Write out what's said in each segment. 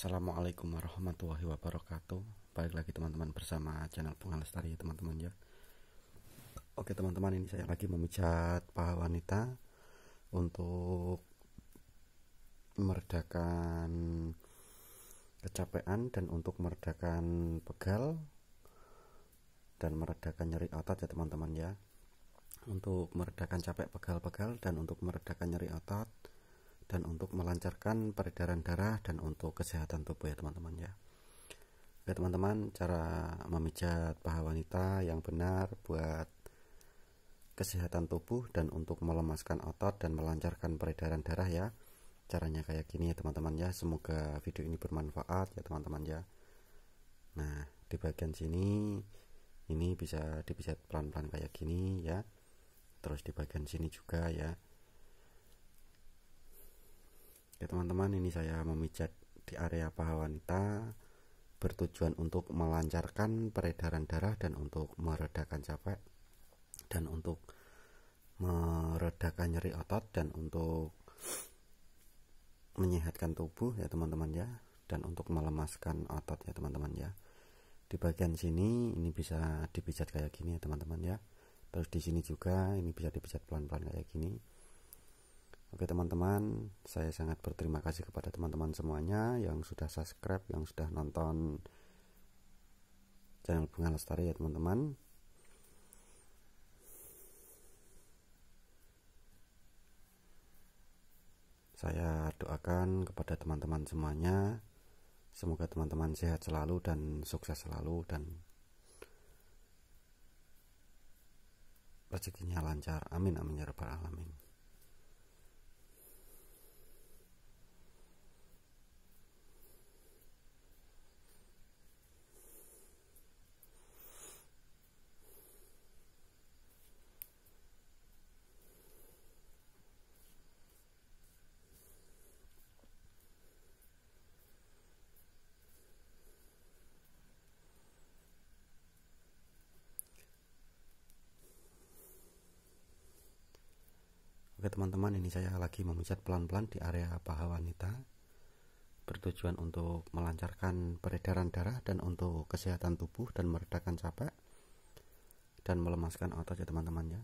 Assalamualaikum warahmatullahi wabarakatuh Balik lagi teman-teman bersama channel pengalestari ya teman-teman ya Oke teman-teman ini saya lagi memijat paha wanita Untuk meredakan kecapean dan untuk meredakan pegal Dan meredakan nyeri otot ya teman-teman ya Untuk meredakan capek pegal-pegal dan untuk meredakan nyeri otot dan untuk melancarkan peredaran darah dan untuk kesehatan tubuh ya teman-teman ya Ya teman-teman cara memijat paha wanita yang benar buat kesehatan tubuh dan untuk melemaskan otot dan melancarkan peredaran darah ya caranya kayak gini ya teman-teman ya semoga video ini bermanfaat ya teman-teman ya nah di bagian sini ini bisa dipijat pelan-pelan kayak gini ya terus di bagian sini juga ya Oke ya, teman-teman ini saya memijat di area paha wanita bertujuan untuk melancarkan peredaran darah dan untuk meredakan capek dan untuk meredakan nyeri otot dan untuk menyehatkan tubuh ya teman-teman ya dan untuk melemaskan otot ya teman-teman ya di bagian sini ini bisa dipijat kayak gini ya teman-teman ya terus di sini juga ini bisa dipijat pelan-pelan kayak gini Oke teman-teman, saya sangat berterima kasih kepada teman-teman semuanya yang sudah subscribe, yang sudah nonton channel Bunga Lestari ya teman-teman. Saya doakan kepada teman-teman semuanya, semoga teman-teman sehat selalu dan sukses selalu dan rezekinya lancar. Amin amin ya rabbal alamin. Oke teman-teman ini saya lagi memijat pelan-pelan di area paha wanita Bertujuan untuk melancarkan peredaran darah dan untuk kesehatan tubuh dan meredakan capek Dan melemaskan otot ya teman-teman ya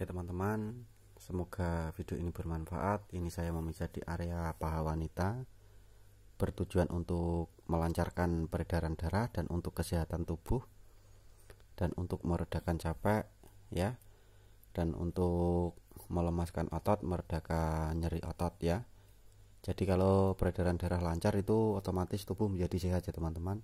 Oke teman-teman, semoga video ini bermanfaat. Ini saya memijat di area paha wanita bertujuan untuk melancarkan peredaran darah dan untuk kesehatan tubuh dan untuk meredakan capek ya dan untuk melemaskan otot meredakan nyeri otot ya jadi kalau peredaran darah lancar itu otomatis tubuh menjadi sehat ya teman-teman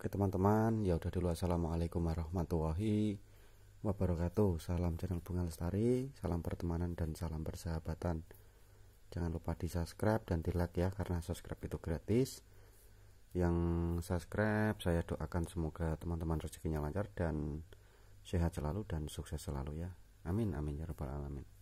Oke teman-teman, ya udah dulu assalamualaikum warahmatullahi wabarakatuh. Salam channel Bunga Lestari, salam pertemanan dan salam persahabatan. Jangan lupa di subscribe dan di like ya karena subscribe itu gratis. Yang subscribe saya doakan semoga teman-teman rezekinya lancar dan sehat selalu dan sukses selalu ya. Amin amin ya rabbal alamin.